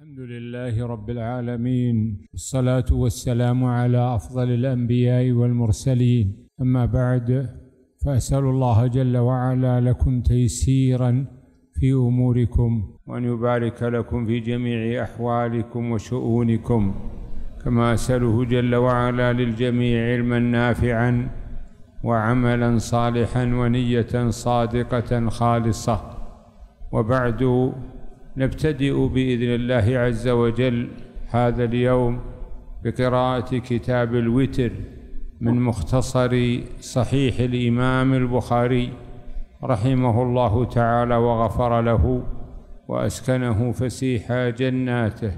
الحمد لله رب العالمين والصلاه والسلام على افضل الانبياء والمرسلين اما بعد فاسال الله جل وعلا لكم تيسيرا في اموركم وان يبارك لكم في جميع احوالكم وشؤونكم كما اساله جل وعلا للجميع علما نافعا وعملا صالحا ونيه صادقه خالصه وبعد نبتدئ باذن الله عز وجل هذا اليوم بقراءه كتاب الوتر من مختصر صحيح الامام البخاري رحمه الله تعالى وغفر له واسكنه فسيح جناته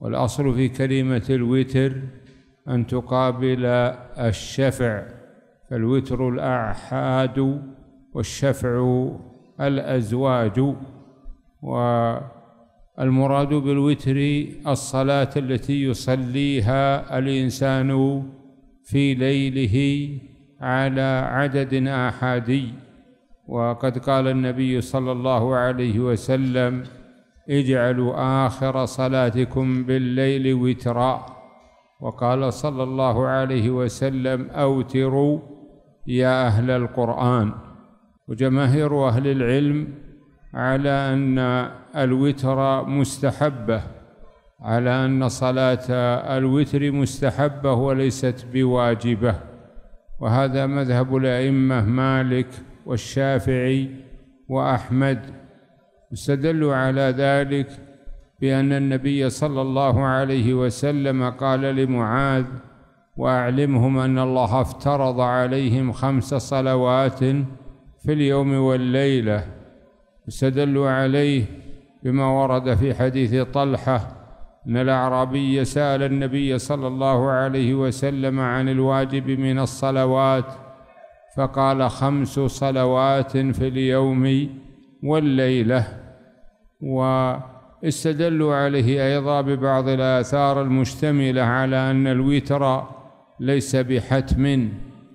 والاصل في كلمه الوتر ان تقابل الشفع فالوتر الاعحاد والشفع الازواج و المراد بالوتر الصلاة التي يصليها الإنسان في ليله على عدد آحادي وقد قال النبي صلى الله عليه وسلم اجعلوا آخر صلاتكم بالليل وترا وقال صلى الله عليه وسلم أوتروا يا أهل القرآن وجماهير أهل العلم على أن الوتر مستحبة على أن صلاة الوتر مستحبة وليست بواجبة وهذا مذهب الأئمة مالك والشافعي وأحمد استدلوا على ذلك بأن النبي صلى الله عليه وسلم قال لمعاذ وأعلمهم أن الله افترض عليهم خمس صلوات في اليوم والليلة استدلوا عليه بما ورد في حديث طلحه ان الاعرابي سال النبي صلى الله عليه وسلم عن الواجب من الصلوات فقال خمس صلوات في اليوم والليله واستدلوا عليه ايضا ببعض الاثار المشتمله على ان الوتر ليس بحتم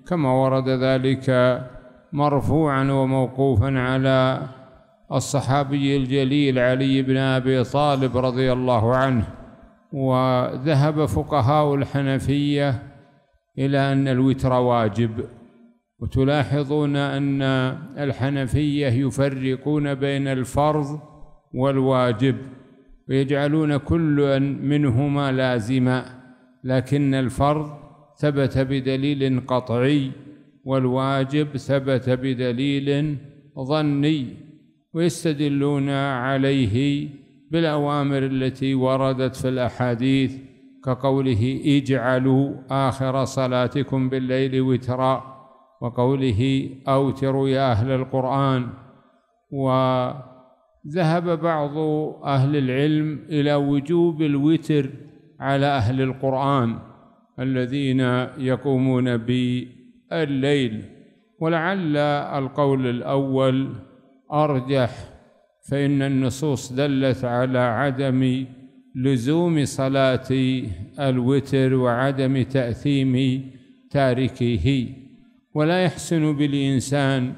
كما ورد ذلك مرفوعا وموقوفا على الصحابي الجليل علي بن أبي طالب رضي الله عنه وذهب فقهاء الحنفية إلى أن الوتر واجب وتلاحظون أن الحنفية يفرقون بين الفرض والواجب ويجعلون كل منهما لازما لكن الفرض ثبت بدليل قطعي والواجب ثبت بدليل ظني ويستدلون عليه بالأوامر التي وردت في الأحاديث كقوله اجعلوا آخر صلاتكم بالليل وترا وقوله أوتروا يا أهل القرآن وذهب بعض أهل العلم إلى وجوب الوتر على أهل القرآن الذين يقومون بالليل ولعل القول الأول أرجح فإن النصوص دلت على عدم لزوم صلاة الوتر وعدم تأثيم تاركه ولا يحسن بالإنسان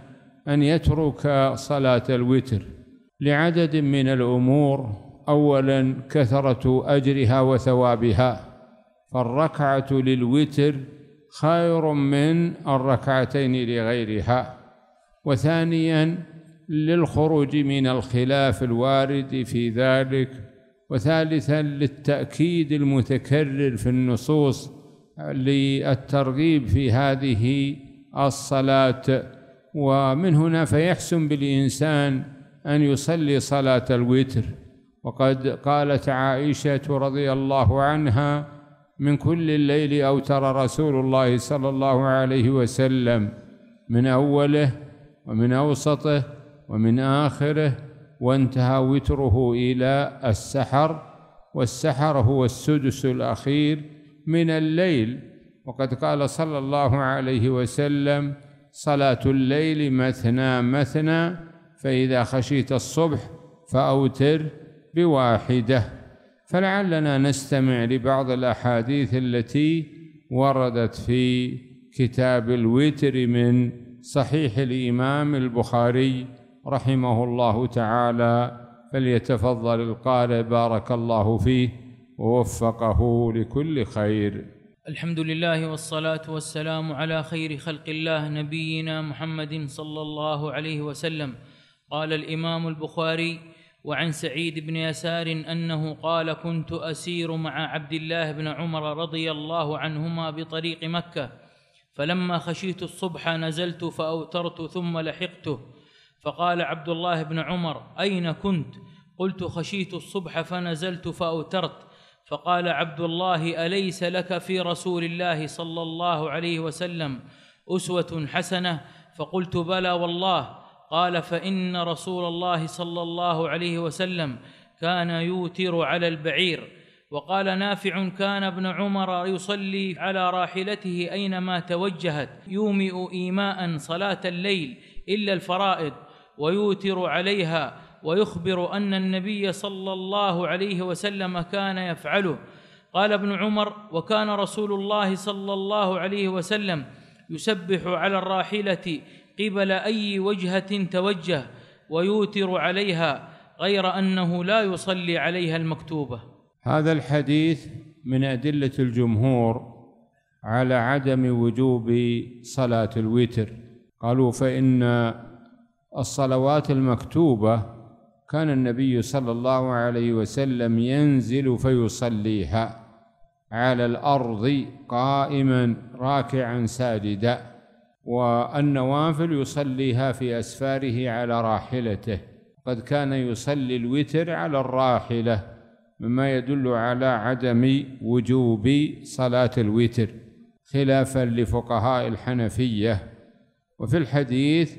أن يترك صلاة الوتر لعدد من الأمور أولا كثرة أجرها وثوابها فالركعة للوتر خير من الركعتين لغيرها وثانيا للخروج من الخلاف الوارد في ذلك وثالثا للتأكيد المتكرر في النصوص للترغيب في هذه الصلاة ومن هنا فيحسن بالإنسان أن يصلي صلاة الوتر وقد قالت عائشة رضي الله عنها من كل الليل أوتر رسول الله صلى الله عليه وسلم من أوله ومن أوسطه ومن آخره وانتهى وتره إلى السحر والسحر هو السدس الأخير من الليل وقد قال صلى الله عليه وسلم صلاة الليل مثنى مثنى فإذا خشيت الصبح فأوتر بواحدة فلعلنا نستمع لبعض الأحاديث التي وردت في كتاب الوتر من صحيح الإمام البخاري رحمه الله تعالى فليتفضل القارئ بارك الله فيه ووفقه لكل خير الحمد لله والصلاه والسلام على خير خلق الله نبينا محمد صلى الله عليه وسلم قال الامام البخاري وعن سعيد بن يسار انه قال كنت اسير مع عبد الله بن عمر رضي الله عنهما بطريق مكه فلما خشيت الصبح نزلت فاوترت ثم لحقته فقال عبد الله بن عمر أين كنت قلت خشيت الصبح فنزلت فأوترت فقال عبد الله أليس لك في رسول الله صلى الله عليه وسلم أسوة حسنة فقلت بلى والله قال فإن رسول الله صلى الله عليه وسلم كان يوتر على البعير وقال نافع كان ابن عمر يصلي على راحلته أينما توجهت يومئ إيماء صلاة الليل إلا الفرائض ويوتر عليها ويخبر أن النبي صلى الله عليه وسلم كان يفعله قال ابن عمر وكان رسول الله صلى الله عليه وسلم يسبح على الراحلة قبل أي وجهة توجه ويوتر عليها غير أنه لا يصلي عليها المكتوبة هذا الحديث من أدلة الجمهور على عدم وجوب صلاة الوتر قالوا فإن الصلوات المكتوبة كان النبي صلى الله عليه وسلم ينزل فيصليها على الأرض قائما راكعا ساجدا والنوافل يصليها في أسفاره على راحلته قد كان يصلي الوتر على الراحلة مما يدل على عدم وجوب صلاة الوتر خلافا لفقهاء الحنفية وفي الحديث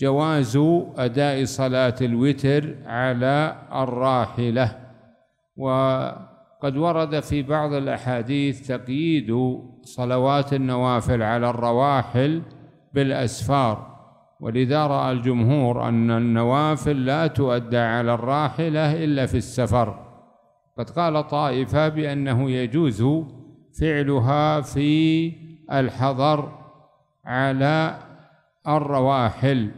جواز أداء صلاة الوتر على الراحلة وقد ورد في بعض الأحاديث تقييد صلوات النوافل على الرواحل بالأسفار ولذا رأى الجمهور أن النوافل لا تؤدى على الراحلة إلا في السفر قد قال طائفة بأنه يجوز فعلها في الحضر على الرواحل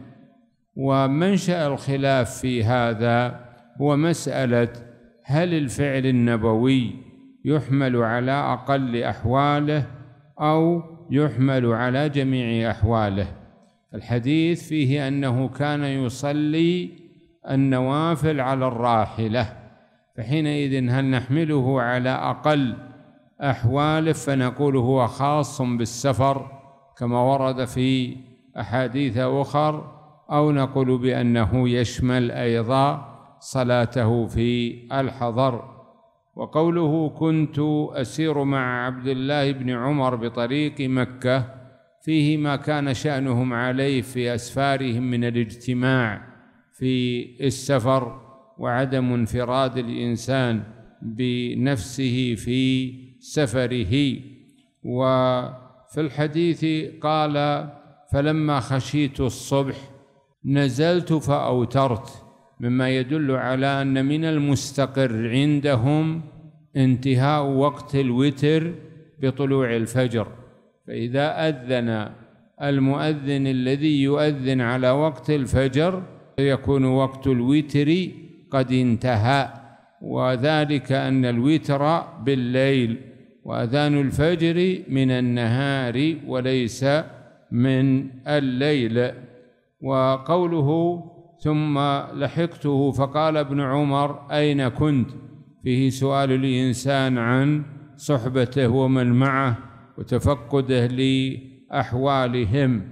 ومنشأ الخلاف في هذا هو مسألة هل الفعل النبوي يحمل على أقل أحواله أو يحمل على جميع أحواله الحديث فيه أنه كان يصلي النوافل على الراحلة فحينئذ هل نحمله على أقل أحواله فنقول هو خاص بالسفر كما ورد في أحاديث أخر أو نقول بأنه يشمل أيضا صلاته في الحضر وقوله كنت أسير مع عبد الله بن عمر بطريق مكة فيه ما كان شأنهم عليه في أسفارهم من الاجتماع في السفر وعدم انفراد الإنسان بنفسه في سفره وفي الحديث قال فلما خشيت الصبح نزلت فأوترت مما يدل على أن من المستقر عندهم انتهاء وقت الوتر بطلوع الفجر فإذا أذن المؤذن الذي يؤذن على وقت الفجر يكون وقت الوتر قد انتهى وذلك أن الوتر بالليل وأذان الفجر من النهار وليس من الليل وقوله ثم لحقته فقال ابن عمر أين كنت فيه سؤال الإنسان عن صحبته ومن معه وتفقده لأحوالهم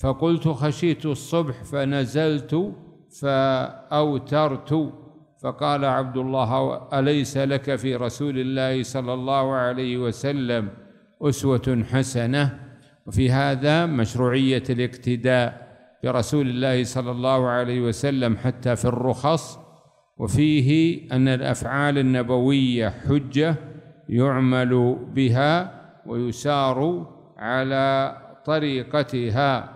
فقلت خشيت الصبح فنزلت فأوترت فقال عبد الله أليس لك في رسول الله صلى الله عليه وسلم أسوة حسنة وفي هذا مشروعية الاقتداء برسول الله صلى الله عليه وسلم حتى في الرخص وفيه أن الأفعال النبوية حجة يعمل بها ويسار على طريقتها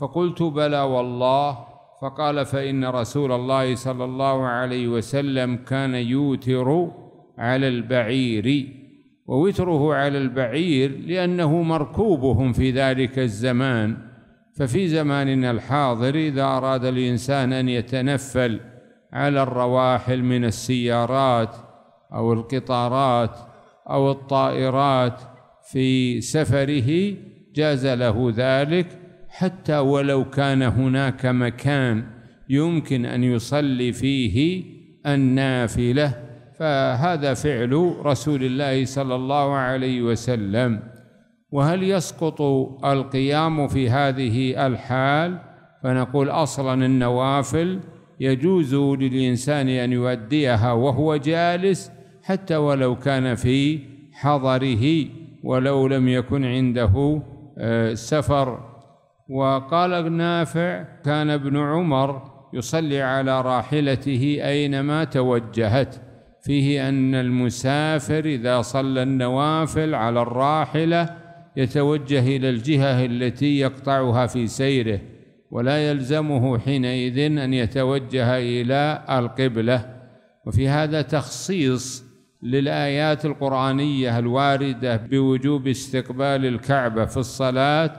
فقلت بلى والله فقال فإن رسول الله صلى الله عليه وسلم كان يوتر على البعير ووتره على البعير لأنه مركوبهم في ذلك الزمان ففي زماننا الحاضر إذا أراد الإنسان أن يتنفل على الرواحل من السيارات أو القطارات أو الطائرات في سفره جاز له ذلك حتى ولو كان هناك مكان يمكن أن يصلي فيه النافلة فهذا فعل رسول الله صلى الله عليه وسلم وهل يسقط القيام في هذه الحال فنقول اصلا النوافل يجوز للانسان ان يؤديها وهو جالس حتى ولو كان في حضره ولو لم يكن عنده آه، سفر وقال نافع كان ابن عمر يصلي على راحلته اينما توجهت فيه ان المسافر اذا صلى النوافل على الراحله يتوجه إلى الجهة التي يقطعها في سيره ولا يلزمه حينئذ أن يتوجه إلى القبلة وفي هذا تخصيص للآيات القرآنية الواردة بوجوب استقبال الكعبة في الصلاة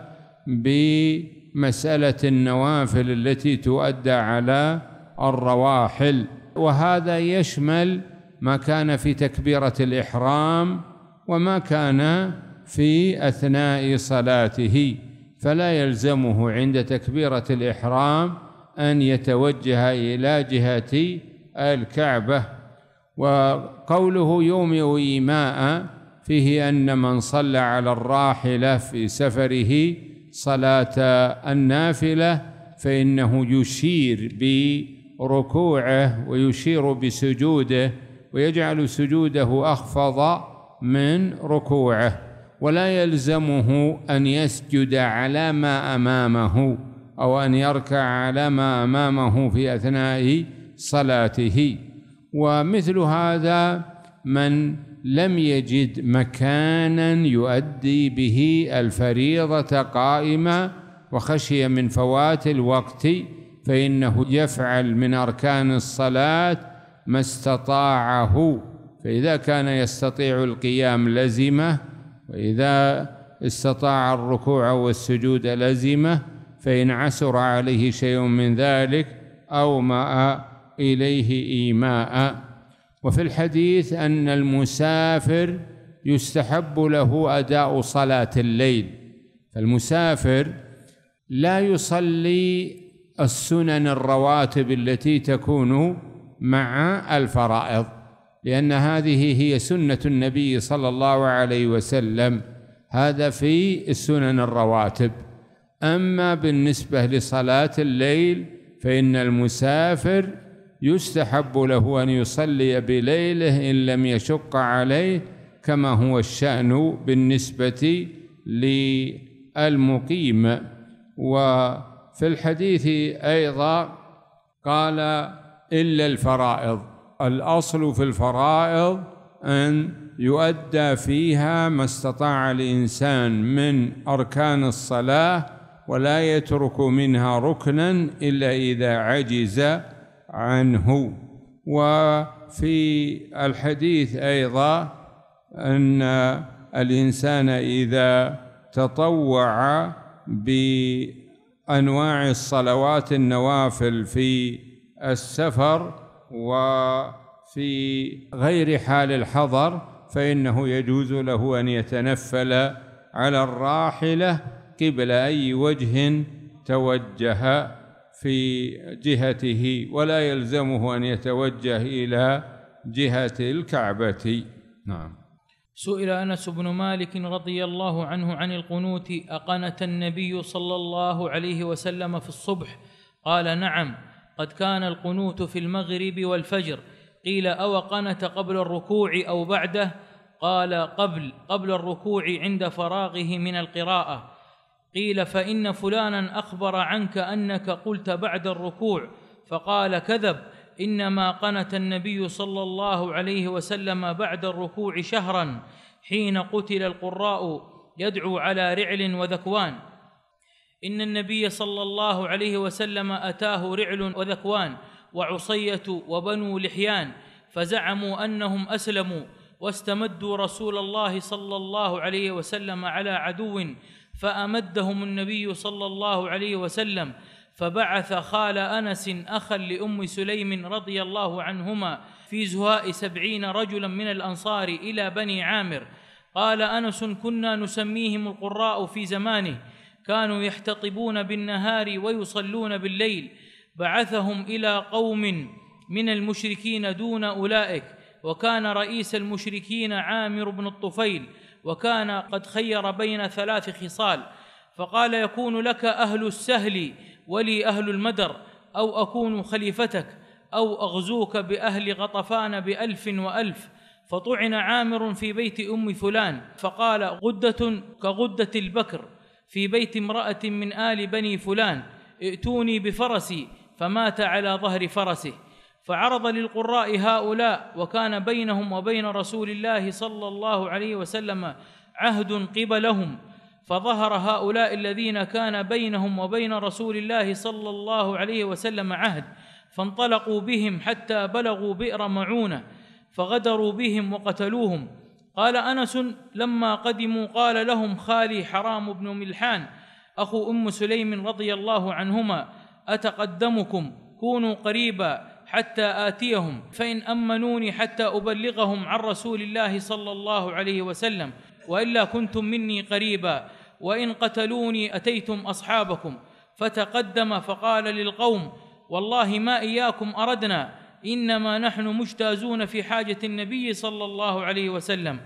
بمسألة النوافل التي تؤدى على الرواحل وهذا يشمل ما كان في تكبيرة الإحرام وما كان في أثناء صلاته فلا يلزمه عند تكبيرة الإحرام أن يتوجه إلى جهة الكعبة وقوله يومئ إيماء فيه أن من صلى على الراحلة في سفره صلاة النافلة فإنه يشير بركوعه ويشير بسجوده ويجعل سجوده أخفض من ركوعه ولا يلزمه أن يسجد على ما أمامه أو أن يركع على ما أمامه في أثناء صلاته ومثل هذا من لم يجد مكانا يؤدي به الفريضة قائما وخشي من فوات الوقت فإنه يفعل من أركان الصلاة ما استطاعه فإذا كان يستطيع القيام لزمه وإذا استطاع الركوع والسجود لزمه فإن عسر عليه شيء من ذلك أومأ إليه إيماء وفي الحديث أن المسافر يستحب له أداء صلاة الليل فالمسافر لا يصلي السنن الرواتب التي تكون مع الفرائض لأن هذه هي سنة النبي صلى الله عليه وسلم هذا في السنن الرواتب أما بالنسبة لصلاة الليل فإن المسافر يستحب له أن يصلي بليله إن لم يشق عليه كما هو الشأن بالنسبة للمقيم وفي الحديث أيضا قال إلا الفرائض الأصل في الفرائض أن يؤدى فيها ما استطاع الإنسان من أركان الصلاة ولا يترك منها ركنا إلا إذا عجز عنه وفي الحديث أيضا أن الإنسان إذا تطوع بأنواع الصلوات النوافل في السفر وفي غير حال الحضر فإنه يجوز له أن يتنفل على الراحلة قبل أي وجه توجه في جهته ولا يلزمه أن يتوجه إلى جهة الكعبة نعم سئل أنس بن مالك رضي الله عنه عن القنوت أقنت النبي صلى الله عليه وسلم في الصبح قال نعم قد كان القنوت في المغرب والفجر قيل أو قنت قبل الركوع أو بعده قال قبل قبل الركوع عند فراغه من القراءة قيل فإن فلانا أخبر عنك أنك قلت بعد الركوع فقال كذب إنما قنت النبي صلى الله عليه وسلم بعد الركوع شهرا حين قتل القراء يدعو على رعل وذكوان إن النبي صلى الله عليه وسلم أتاه رعل وذكوان وعصية وبنو لحيان فزعموا أنهم أسلموا واستمدوا رسول الله صلى الله عليه وسلم على عدو فأمدهم النبي صلى الله عليه وسلم فبعث خال أنس أخا لأم سليم رضي الله عنهما في زهاء سبعين رجلا من الأنصار إلى بني عامر قال أنس كنا نسميهم القراء في زمانه كانوا يحتطبون بالنهار ويصلون بالليل بعثهم إلى قوم من المشركين دون أولئك وكان رئيس المشركين عامر بن الطفيل وكان قد خير بين ثلاث خصال فقال يكون لك أهل السهل ولي أهل المدر أو أكون خليفتك أو أغزوك بأهل غطفان بألف وألف فطعن عامر في بيت أم فلان فقال غدة كغدة البكر في بيت امرأة من آل بني فلان ائتوني بفرسي فمات على ظهر فرسه فعرض للقراء هؤلاء وكان بينهم وبين رسول الله صلى الله عليه وسلم عهد قبلهم فظهر هؤلاء الذين كان بينهم وبين رسول الله صلى الله عليه وسلم عهد فانطلقوا بهم حتى بلغوا بئر معونه فغدروا بهم وقتلوهم قال أنس لما قدموا قال لهم خالي حرام بن ملحان أخو أم سليم رضي الله عنهما أتقدمكم كونوا قريبا حتى آتيهم فإن أمنوني حتى أبلغهم عن رسول الله صلى الله عليه وسلم وإلا كنتم مني قريبا وإن قتلوني أتيتم أصحابكم فتقدم فقال للقوم والله ما إياكم أردنا انما نحن مجتازون في حاجه النبي صلى الله عليه وسلم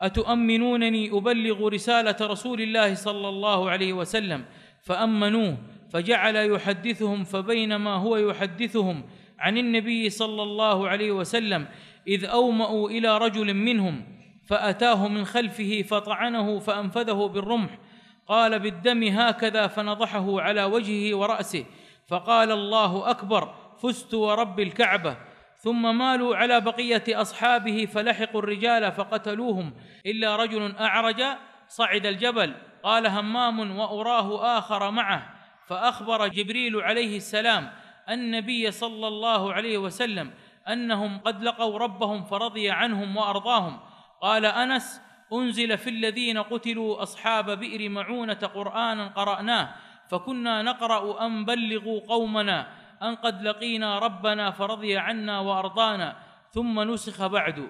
اتؤمنونني ابلغ رساله رسول الله صلى الله عليه وسلم فامنوه فجعل يحدثهم فبينما هو يحدثهم عن النبي صلى الله عليه وسلم اذ اومأوا الى رجل منهم فاتاه من خلفه فطعنه فانفذه بالرمح قال بالدم هكذا فنضحه على وجهه وراسه فقال الله اكبر فزت ورب الكعبه ثم مالوا على بقيه اصحابه فلحقوا الرجال فقتلوهم الا رجل اعرج صعد الجبل قال همام واراه اخر معه فاخبر جبريل عليه السلام النبي صلى الله عليه وسلم انهم قد لقوا ربهم فرضي عنهم وارضاهم قال انس انزل في الذين قتلوا اصحاب بئر معونه قرانا قراناه فكنا نقرا ان بلغوا قومنا أن قد لقينا ربنا فرضي عنا وأرضانا ثم نسخ بعد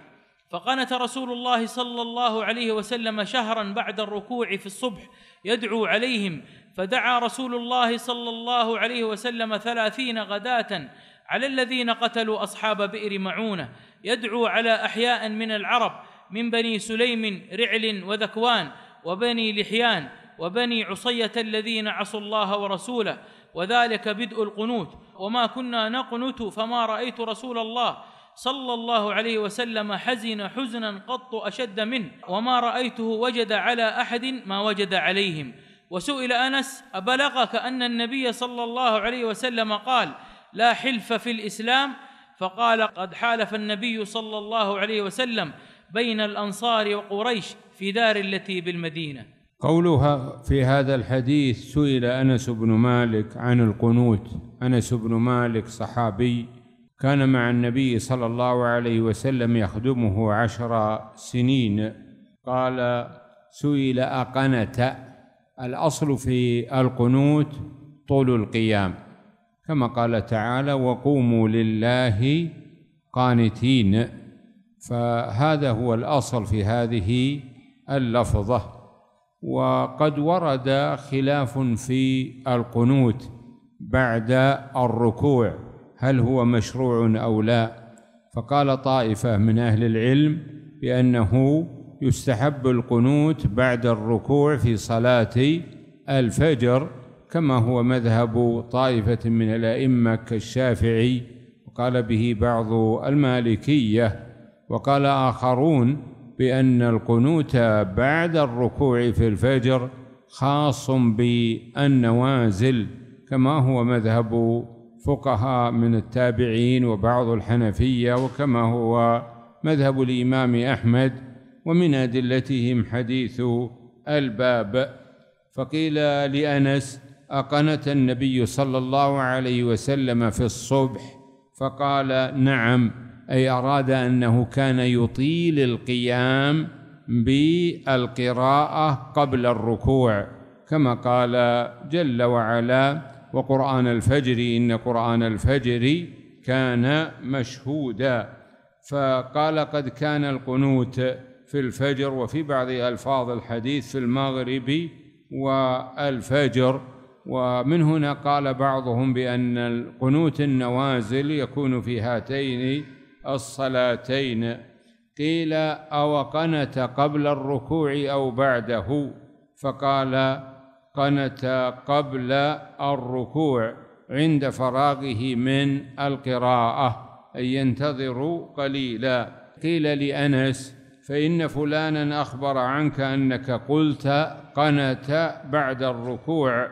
فقنت رسول الله صلى الله عليه وسلم شهرا بعد الركوع في الصبح يدعو عليهم فدعا رسول الله صلى الله عليه وسلم ثلاثين غداة على الذين قتلوا أصحاب بئر معونة يدعو على أحياء من العرب من بني سليم رعل وذكوان وبني لحيان وبني عصية الذين عصوا الله ورسوله وذلك بدء القنوت وما كنا نقنت فما رأيت رسول الله صلى الله عليه وسلم حزن حزنا قط أشد منه وما رأيته وجد على أحد ما وجد عليهم وسئل أنس أبلغك أن النبي صلى الله عليه وسلم قال لا حلف في الإسلام فقال قد حالف النبي صلى الله عليه وسلم بين الأنصار وقريش في دار التي بالمدينة قولها في هذا الحديث سئل أنس بن مالك عن القنوت أنس بن مالك صحابي كان مع النبي صلى الله عليه وسلم يخدمه عشر سنين قال سئل أقنت الأصل في القنوت طول القيام كما قال تعالى وقوموا لله قانتين فهذا هو الأصل في هذه اللفظة وقد ورد خلاف في القنوت بعد الركوع هل هو مشروع أو لا فقال طائفة من أهل العلم بأنه يستحب القنوت بعد الركوع في صلاة الفجر كما هو مذهب طائفة من الأئمة كالشافعي وقال به بعض المالكية وقال آخرون بأن القنوت بعد الركوع في الفجر خاص بالنوازل كما هو مذهب فقهاء من التابعين وبعض الحنفية وكما هو مذهب الإمام أحمد ومن أدلتهم حديث الباب فقيل لأنس أقنت النبي صلى الله عليه وسلم في الصبح فقال نعم أي أراد أنه كان يطيل القيام بالقراءة قبل الركوع كما قال جل وعلا وقرآن الفجر إن قرآن الفجر كان مشهودا فقال قد كان القنوت في الفجر وفي بعض ألفاظ الحديث في المغرب والفجر ومن هنا قال بعضهم بأن القنوت النوازل يكون في هاتين الصلاتين قيل أو قنت قبل الركوع أو بعده فقال قنت قبل الركوع عند فراغه من القراءة أي ينتظر قليلا قيل لأنس فإن فلانا أخبر عنك أنك قلت قنت بعد الركوع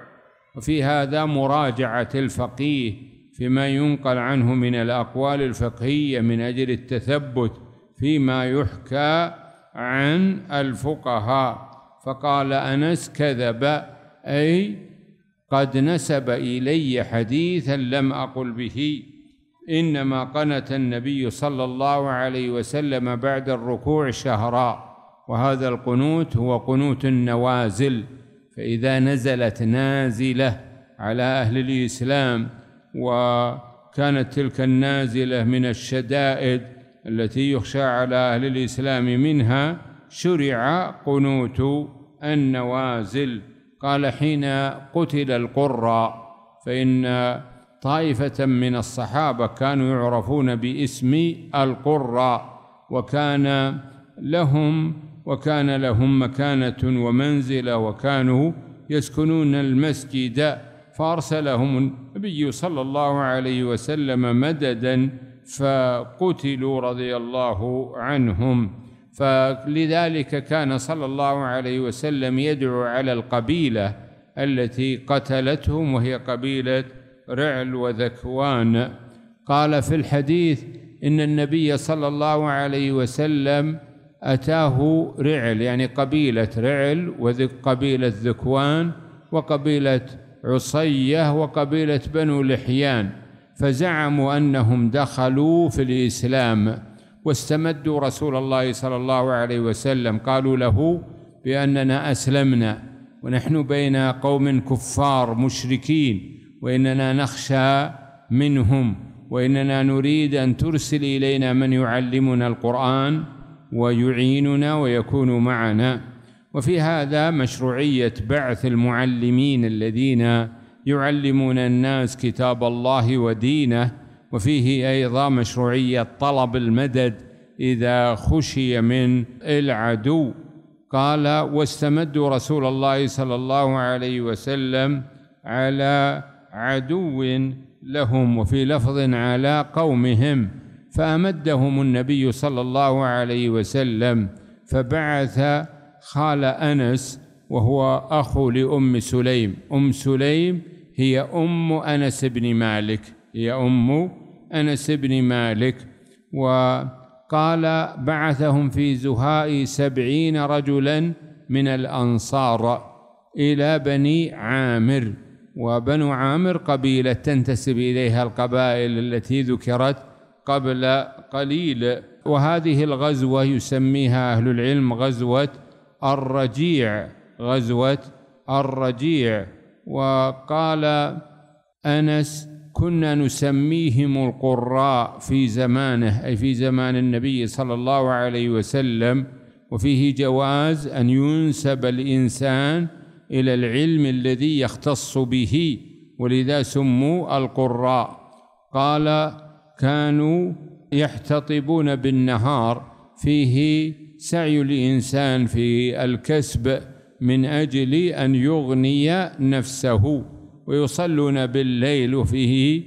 وفي هذا مراجعة الفقيه فيما ينقل عنه من الأقوال الفقهية من أجل التثبت فيما يحكى عن الفقهاء فقال أنس كذب أي قد نسب إلي حديثا لم أقل به إنما قنت النبي صلى الله عليه وسلم بعد الركوع شهرا وهذا القنوت هو قنوت النوازل فإذا نزلت نازلة على أهل الإسلام وكانت تلك النازلة من الشدائد التي يخشى على أهل الإسلام منها شرع قنوت النوازل قال حين قتل القراء فإن طائفة من الصحابة كانوا يعرفون باسم القراء وكان لهم وكان لهم مكانة ومنزلة وكانوا يسكنون المسجد فأرسلهم النبي صلى الله عليه وسلم مددا فقتلوا رضي الله عنهم فلذلك كان صلى الله عليه وسلم يدعو على القبيلة التي قتلتهم وهي قبيلة رعل وذكوان قال في الحديث إن النبي صلى الله عليه وسلم أتاه رعل يعني قبيلة رعل وقبيلة ذكوان وقبيلة عصيه وقبيله بنو لحيان فزعموا انهم دخلوا في الاسلام واستمدوا رسول الله صلى الله عليه وسلم قالوا له باننا اسلمنا ونحن بين قوم كفار مشركين واننا نخشى منهم واننا نريد ان ترسل الينا من يعلمنا القران ويعيننا ويكون معنا وفي هذا مشروعية بعث المعلمين الذين يعلمون الناس كتاب الله ودينه وفيه أيضا مشروعية طلب المدد إذا خشي من العدو قال واستمدوا رسول الله صلى الله عليه وسلم على عدو لهم وفي لفظ على قومهم فأمدهم النبي صلى الله عليه وسلم فبعث خال أنس وهو أخو لأم سليم أم سليم هي أم أنس بن مالك هي أم أنس بن مالك وقال بعثهم في زهاء سبعين رجلا من الأنصار إلى بني عامر وبنو عامر قبيلة تنتسب إليها القبائل التي ذكرت قبل قليل وهذه الغزوة يسميها أهل العلم غزوة الرجيع غزوة الرجيع وقال أنس كنا نسميهم القراء في زمانه أي في زمان النبي صلى الله عليه وسلم وفيه جواز أن ينسب الإنسان إلى العلم الذي يختص به ولذا سموا القراء قال كانوا يحتطبون بالنهار فيه سعي الإنسان في الكسب من أجل أن يغني نفسه ويصلون بالليل وفيه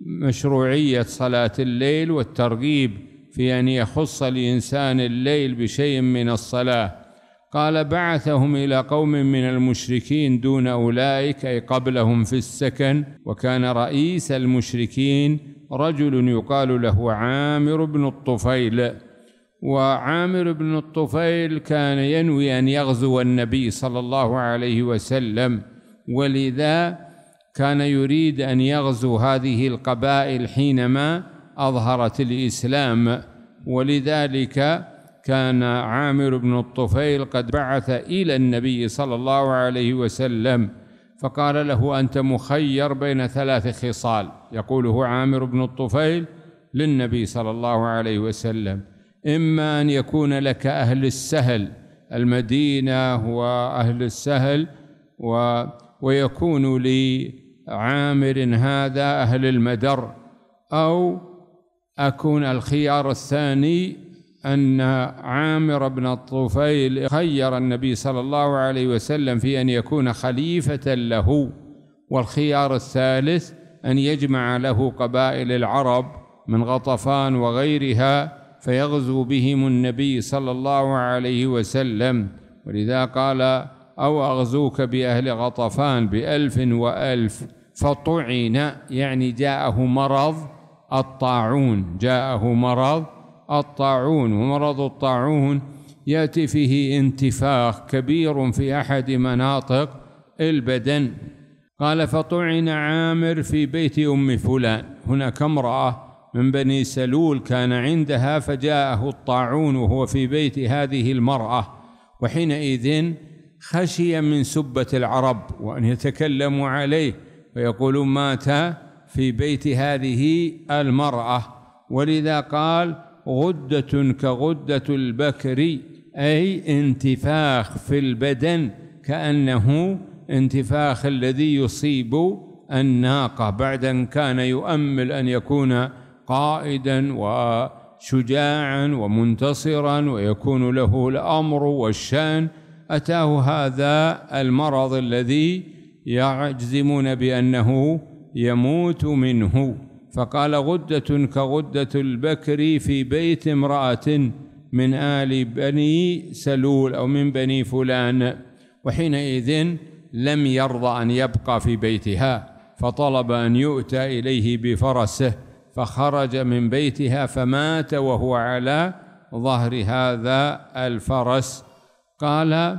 مشروعية صلاة الليل والترغيب في أن يخص الإنسان الليل بشيء من الصلاة قال بعثهم إلى قوم من المشركين دون أولئك أي قبلهم في السكن وكان رئيس المشركين رجل يقال له عامر بن الطفيل وعامر بن الطفيل كان ينوي أن يغزو النبي صلى الله عليه وسلم ولذا كان يريد أن يغزو هذه القبائل حينما أظهرت الإسلام ولذلك كان عامر بن الطفيل قد بعث إلى النبي صلى الله عليه وسلم فقال له أنت مخير بين ثلاث خصال يقوله عامر بن الطفيل للنبي صلى الله عليه وسلم إما أن يكون لك أهل السهل المدينة وأهل السهل و ويكون لعامر هذا أهل المدر أو أكون الخيار الثاني أن عامر بن الطفيل خير النبي صلى الله عليه وسلم في أن يكون خليفة له والخيار الثالث أن يجمع له قبائل العرب من غطفان وغيرها فيغزو بهم النبي صلى الله عليه وسلم ولذا قال أو أغزوك بأهل غطفان بألف وألف فطعن يعني جاءه مرض الطاعون جاءه مرض الطاعون ومرض الطاعون يأتي فيه انتفاخ كبير في أحد مناطق البدن قال فطعن عامر في بيت أم فلان هناك امرأة من بني سلول كان عندها فجاءه الطاعون وهو في بيت هذه المرأة وحينئذ خشي من سبة العرب وأن يتكلموا عليه ويقولون مات في بيت هذه المرأة ولذا قال غدة كغدة البكر أي انتفاخ في البدن كأنه انتفاخ الذي يصيب الناقة بعد أن كان يؤمل أن يكون قائدا وشجاعا ومنتصرا ويكون له الامر والشان اتاه هذا المرض الذي يعجزمون بانه يموت منه فقال غده كغده البكر في بيت امراه من ال بني سلول او من بني فلان وحينئذ لم يرضى ان يبقى في بيتها فطلب ان يؤتى اليه بفرسه فخرج من بيتها فمات وهو على ظهر هذا الفرس قال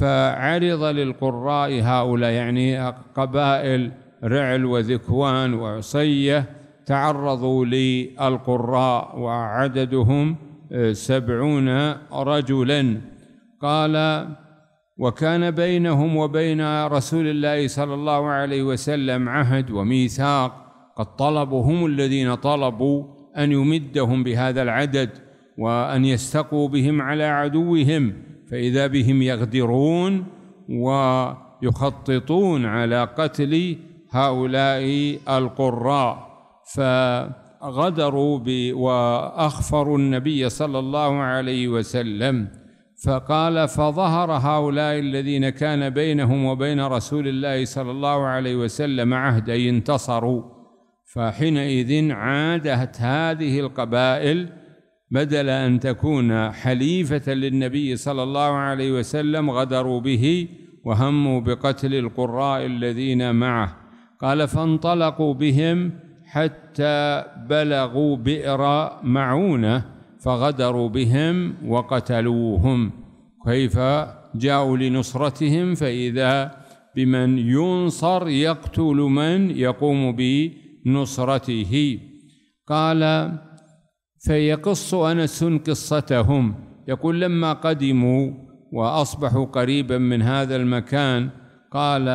فعرض للقراء هؤلاء يعني قبائل رعل وذكوان وعصيه تعرضوا للقراء وعددهم سبعون رجلا قال وكان بينهم وبين رسول الله صلى الله عليه وسلم عهد وميثاق قد طلبوا هم الذين طلبوا أن يمدهم بهذا العدد وأن يستقوا بهم على عدوهم فإذا بهم يغدرون ويخططون على قتل هؤلاء القراء فغدروا وأخفروا النبي صلى الله عليه وسلم فقال فظهر هؤلاء الذين كان بينهم وبين رسول الله صلى الله عليه وسلم عهد انتصروا فحينئذ عادت هذه القبائل بدل أن تكون حليفة للنبي صلى الله عليه وسلم غدروا به وهموا بقتل القراء الذين معه قال فانطلقوا بهم حتى بلغوا بئر معونة فغدروا بهم وقتلوهم كيف جاءوا لنصرتهم فإذا بمن ينصر يقتل من يقوم به نصرته قال فيقص انس قصتهم يقول لما قدموا واصبحوا قريبا من هذا المكان قال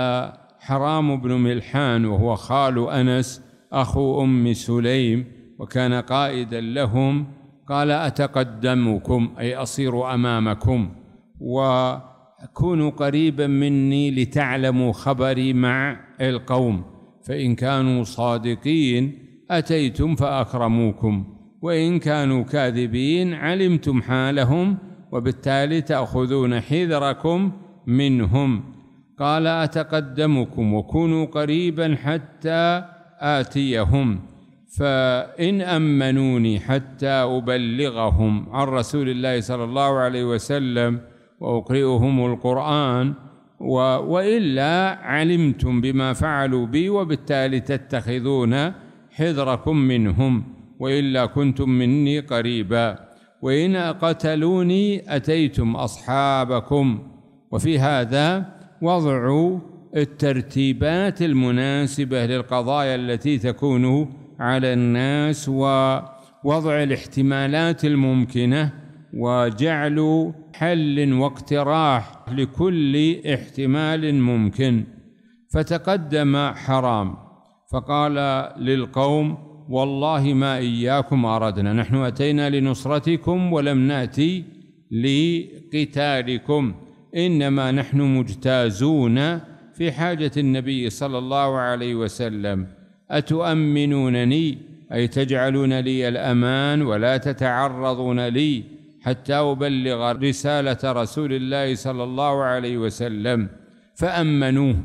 حرام بن ملحان وهو خال انس اخو ام سليم وكان قائدا لهم قال اتقدمكم اي اصير امامكم وكونوا قريبا مني لتعلموا خبري مع القوم فإن كانوا صادقين أتيتم فأكرموكم وإن كانوا كاذبين علمتم حالهم وبالتالي تأخذون حذركم منهم قال أتقدمكم وكونوا قريبا حتى آتيهم فإن أمنوني حتى أبلغهم عن رسول الله صلى الله عليه وسلم وأقرئهم القرآن وإلا علمتم بما فعلوا بي وبالتالي تتخذون حذركم منهم وإلا كنتم مني قريبا وإن قتلوني أتيتم أصحابكم وفي هذا وضع الترتيبات المناسبة للقضايا التي تكون على الناس ووضع الاحتمالات الممكنة وجعل حل واقتراح لكل احتمال ممكن فتقدم حرام فقال للقوم والله ما إياكم أردنا نحن أتينا لنصرتكم ولم نأتي لقتالكم إنما نحن مجتازون في حاجة النبي صلى الله عليه وسلم أتؤمنونني أي تجعلون لي الأمان ولا تتعرضون لي حتى أبلغ رسالة رسول الله صلى الله عليه وسلم فأمنوه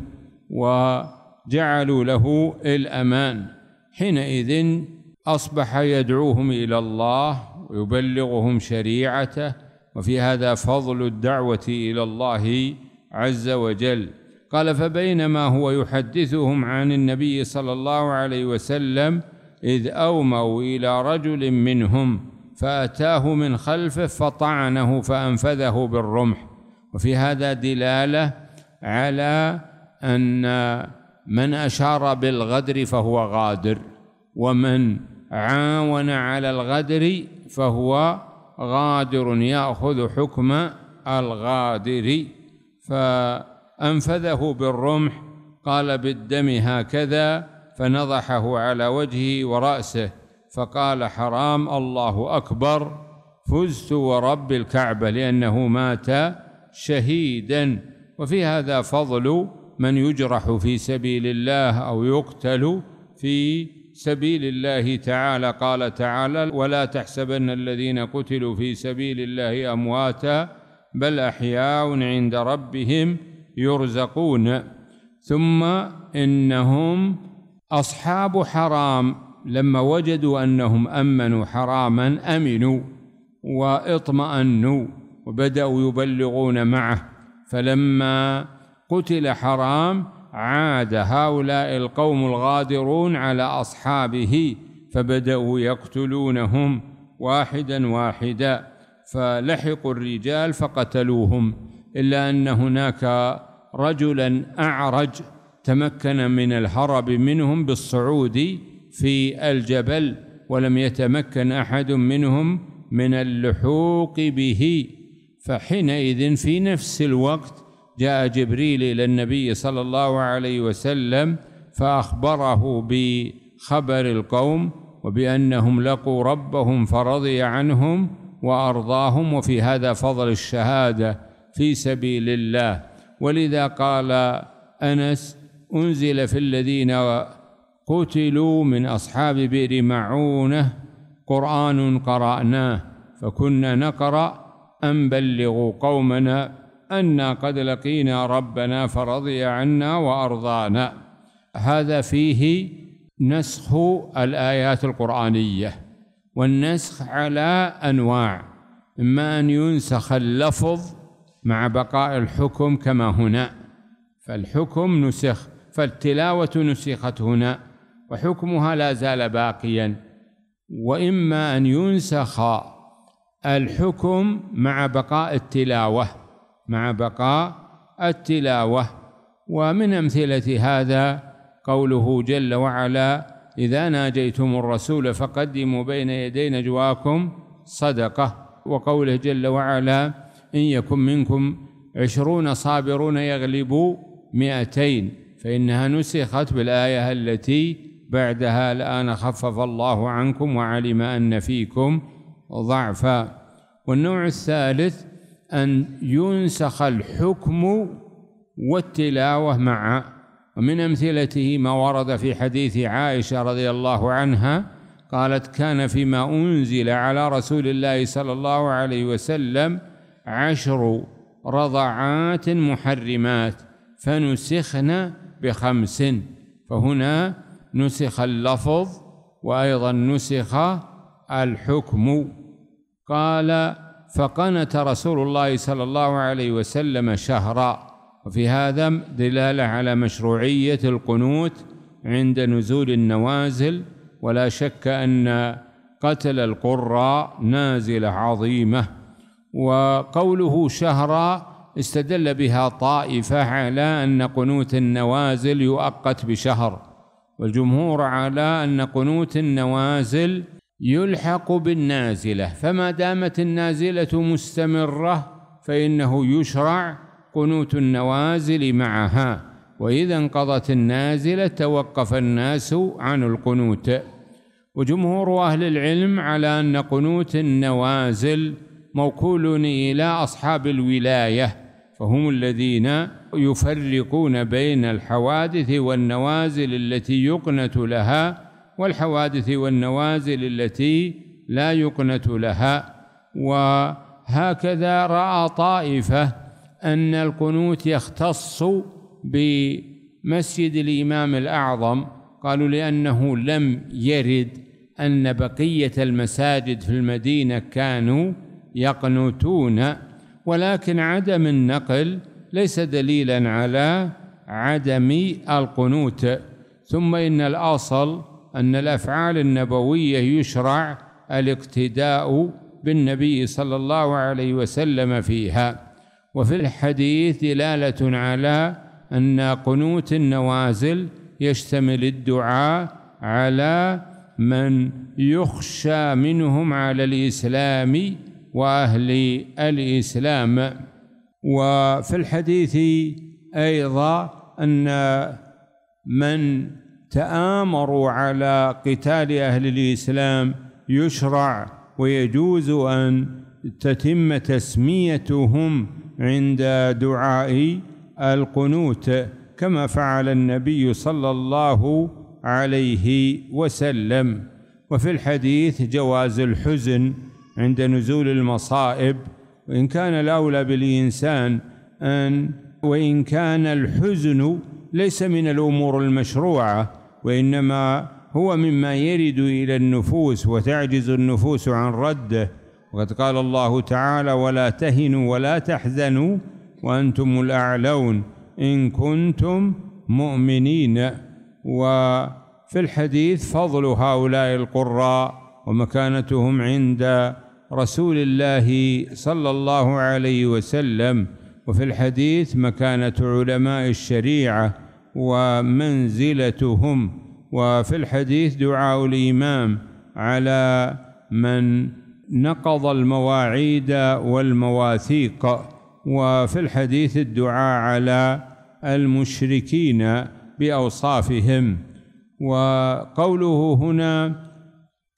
وجعلوا له الأمان حينئذ أصبح يدعوهم إلى الله ويبلغهم شريعته وفي هذا فضل الدعوة إلى الله عز وجل قال فبينما هو يحدثهم عن النبي صلى الله عليه وسلم إذ أوموا إلى رجل منهم فأتاه من خلفه فطعنه فأنفذه بالرمح وفي هذا دلالة على أن من أشار بالغدر فهو غادر ومن عاون على الغدر فهو غادر يأخذ حكم الغادر فأنفذه بالرمح قال بالدم هكذا فنضحه على وجهه ورأسه فقال حرام الله أكبر فزت ورب الكعبة لأنه مات شهيدا وفي هذا فضل من يجرح في سبيل الله أو يقتل في سبيل الله تعالى قال تعالى ولا تحسبن الذين قتلوا في سبيل الله أمواتا بل أحياء عند ربهم يرزقون ثم إنهم أصحاب حرام لما وجدوا أنهم أمنوا حراما أمنوا واطمأنوا وبدأوا يبلغون معه فلما قتل حرام عاد هؤلاء القوم الغادرون على أصحابه فبدأوا يقتلونهم واحدا واحدا فلحقوا الرجال فقتلوهم إلا أن هناك رجلا أعرج تمكن من الهرب منهم بالصعود في الجبل ولم يتمكن أحد منهم من اللحوق به فحينئذ في نفس الوقت جاء جبريل إلى النبي صلى الله عليه وسلم فأخبره بخبر القوم وبأنهم لقوا ربهم فرضي عنهم وأرضاهم وفي هذا فضل الشهادة في سبيل الله ولذا قال أنس أنزل في الذين قتلوا من أصحاب بئر معونة قرآن قرأناه فكنا نقرأ أن بلغوا قومنا أنا قد لقينا ربنا فرضي عنا وأرضانا هذا فيه نسخ الآيات القرآنية والنسخ على أنواع إما أن ينسخ اللفظ مع بقاء الحكم كما هنا فالحكم نسخ فالتلاوة نسخت هنا وحكمها لا زال باقيا وإما أن ينسخ الحكم مع بقاء التلاوة مع بقاء التلاوة ومن أمثلة هذا قوله جل وعلا إذا ناجيتم الرسول فقدموا بين يدي نجواكم صدقة وقوله جل وعلا إن يكن منكم عشرون صابرون يغلبوا مئتين فإنها نسخت بالآية التي بعدها الآن خفف الله عنكم وعلم أن فيكم ضعفا والنوع الثالث أن ينسخ الحكم والتلاوة مع ومن أمثلته ما ورد في حديث عائشة رضي الله عنها قالت كان فيما أنزل على رسول الله صلى الله عليه وسلم عشر رضعات محرمات فنسخنا بخمس فهنا نسخ اللفظ وأيضا نسخ الحكم قال فقنت رسول الله صلى الله عليه وسلم شهرا وفي هذا دلالة على مشروعية القنوت عند نزول النوازل ولا شك أن قتل القراء نازلة عظيمة وقوله شهرا استدل بها طائفة على أن قنوت النوازل يؤقت بشهر والجمهور على أن قنوت النوازل يلحق بالنازلة فما دامت النازلة مستمرة فإنه يشرع قنوت النوازل معها وإذا انقضت النازلة توقف الناس عن القنوت وجمهور أهل العلم على أن قنوت النوازل موكول إلى أصحاب الولاية فهم الذين يفرقون بين الحوادث والنوازل التي يقنت لها والحوادث والنوازل التي لا يقنت لها وهكذا راى طائفه ان القنوت يختص بمسجد الامام الاعظم قالوا لانه لم يرد ان بقيه المساجد في المدينه كانوا يقنتون ولكن عدم النقل ليس دليلا على عدم القنوت ثم إن الأصل أن الأفعال النبوية يشرع الاقتداء بالنبي صلى الله عليه وسلم فيها وفي الحديث دلالة على أن قنوت النوازل يشتمل الدعاء على من يخشى منهم على الإسلام وأهل الإسلام وفي الحديث أيضا أن من تآمروا على قتال أهل الإسلام يشرع ويجوز أن تتم تسميتهم عند دعاء القنوت كما فعل النبي صلى الله عليه وسلم وفي الحديث جواز الحزن عند نزول المصائب وإن كان الأولى بالإنسان أن وإن كان الحزن ليس من الأمور المشروعة وإنما هو مما يرد إلى النفوس وتعجز النفوس عن رده وقد قال الله تعالى ولا تهنوا ولا تحزنوا وأنتم الأعلون إن كنتم مؤمنين وفي الحديث فضل هؤلاء القراء ومكانتهم عند رسول الله صلى الله عليه وسلم وفي الحديث مكانة علماء الشريعة ومنزلتهم وفي الحديث دعاء الإمام على من نقض المواعيد والمواثيق وفي الحديث الدعاء على المشركين بأوصافهم وقوله هنا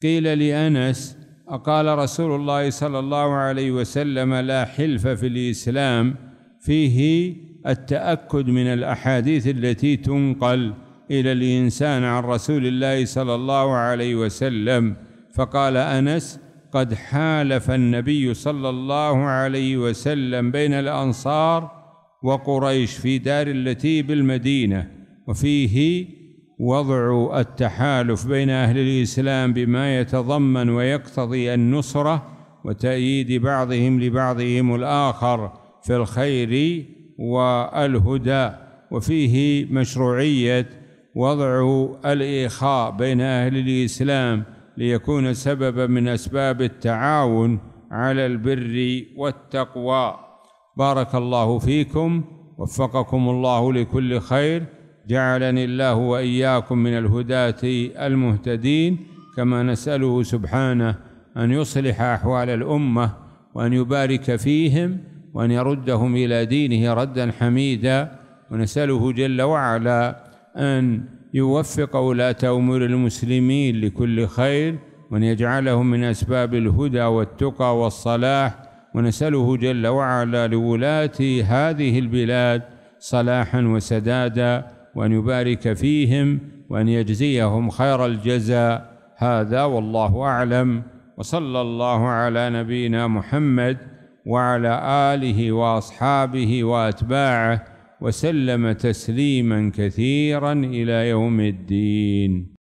قيل لأنس أقال رسول الله صلى الله عليه وسلم لا حلف في الإسلام فيه التأكد من الأحاديث التي تنقل إلى الإنسان عن رسول الله صلى الله عليه وسلم فقال أنس قد حالف النبي صلى الله عليه وسلم بين الأنصار وقريش في دار التي بالمدينة وفيه وضع التحالف بين اهل الاسلام بما يتضمن ويقتضي النصره وتأييد بعضهم لبعضهم الاخر في الخير والهدى وفيه مشروعيه وضع الاخاء بين اهل الاسلام ليكون سببا من اسباب التعاون على البر والتقوى بارك الله فيكم وفقكم الله لكل خير جعلني الله واياكم من الهداة المهتدين كما نساله سبحانه ان يصلح احوال الامه وان يبارك فيهم وان يردهم الى دينه ردا حميدا ونساله جل وعلا ان يوفق ولاه امور المسلمين لكل خير وان يجعلهم من اسباب الهدى والتقى والصلاح ونساله جل وعلا لولاه هذه البلاد صلاحا وسدادا وأن يبارك فيهم وأن يجزيهم خير الجزاء هذا والله أعلم وصلى الله على نبينا محمد وعلى آله وأصحابه وأتباعه وسلم تسليما كثيرا إلى يوم الدين